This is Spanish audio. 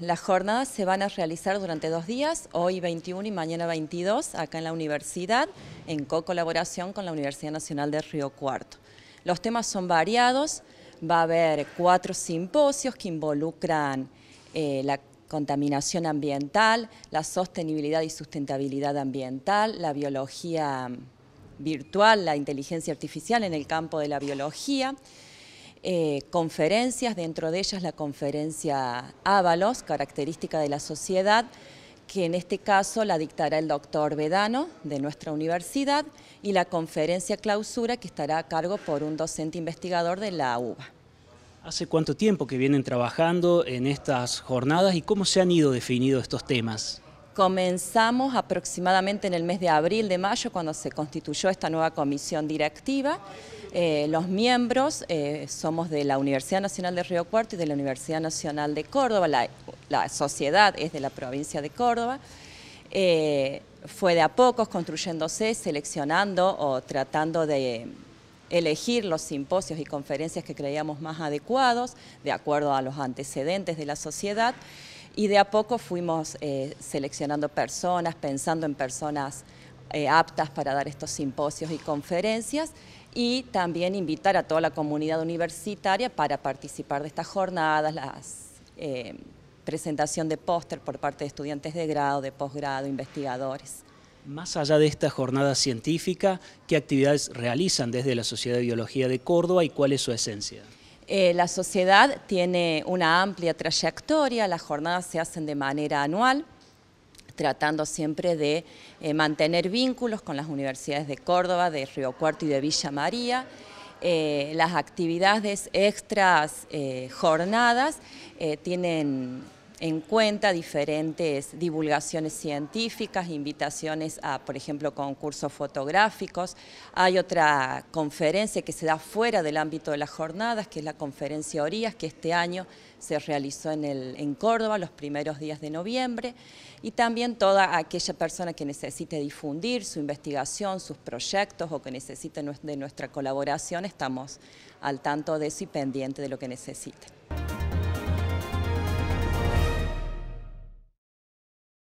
Las jornadas se van a realizar durante dos días, hoy 21 y mañana 22, acá en la universidad, en co-colaboración con la Universidad Nacional de Río Cuarto. Los temas son variados, va a haber cuatro simposios que involucran eh, la contaminación ambiental, la sostenibilidad y sustentabilidad ambiental, la biología mm, virtual, la inteligencia artificial en el campo de la biología, eh, conferencias, dentro de ellas la conferencia Ábalos, característica de la sociedad, que en este caso la dictará el doctor Vedano de nuestra universidad y la conferencia clausura que estará a cargo por un docente investigador de la UBA. ¿Hace cuánto tiempo que vienen trabajando en estas jornadas y cómo se han ido definidos estos temas? Comenzamos aproximadamente en el mes de abril, de mayo, cuando se constituyó esta nueva comisión directiva. Eh, los miembros eh, somos de la Universidad Nacional de Río Cuarto y de la Universidad Nacional de Córdoba, la, sociedad es de la provincia de Córdoba. Eh, fue de a pocos construyéndose, seleccionando o tratando de elegir los simposios y conferencias que creíamos más adecuados, de acuerdo a los antecedentes de la sociedad, y de a poco fuimos seleccionando personas, pensando en personas aptas para dar estos simposios y conferencias, y también invitar a toda la comunidad universitaria para participar de estas jornadas, las eh, presentación de póster por parte de estudiantes de grado, de posgrado, investigadores. Más allá de esta jornada científica, ¿qué actividades realizan desde la Sociedad de Biología de Córdoba y cuál es su esencia? Eh, la sociedad tiene una amplia trayectoria, las jornadas se hacen de manera anual, tratando siempre de eh, mantener vínculos con las universidades de Córdoba, de Río Cuarto y de Villa María. Eh, las actividades extras, eh, jornadas, tienen en cuenta diferentes divulgaciones científicas, invitaciones a, por ejemplo, concursos fotográficos. Hay otra conferencia que se da fuera del ámbito de las jornadas, que es la conferencia Orías, que este año se realizó en, Córdoba los primeros días de noviembre. Y también toda aquella persona que necesite difundir su investigación, sus proyectos o que necesite de nuestra colaboración, estamos al tanto de eso y pendiente de lo que necesiten.